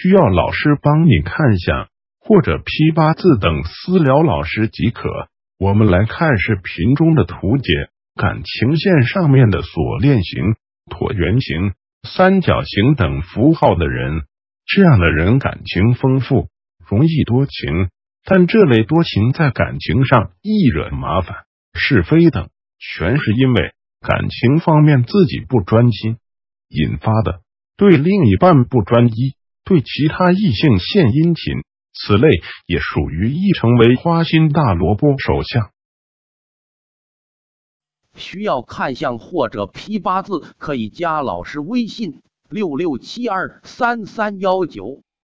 需要老师帮你看下或者批八字等，私聊老师即可。我们来看视频中的图解，感情线上面的锁链形、椭圆形、三角形等符号的人，这样的人感情丰富，容易多情，但这类多情在感情上易惹麻烦、是非等，全是因为感情方面自己不专心引发的，对另一半不专一。对其他异性献殷勤，此类也属于易成为花心大萝卜首相。需要看相或者批八字，可以加老师微信：六六七二三三幺九。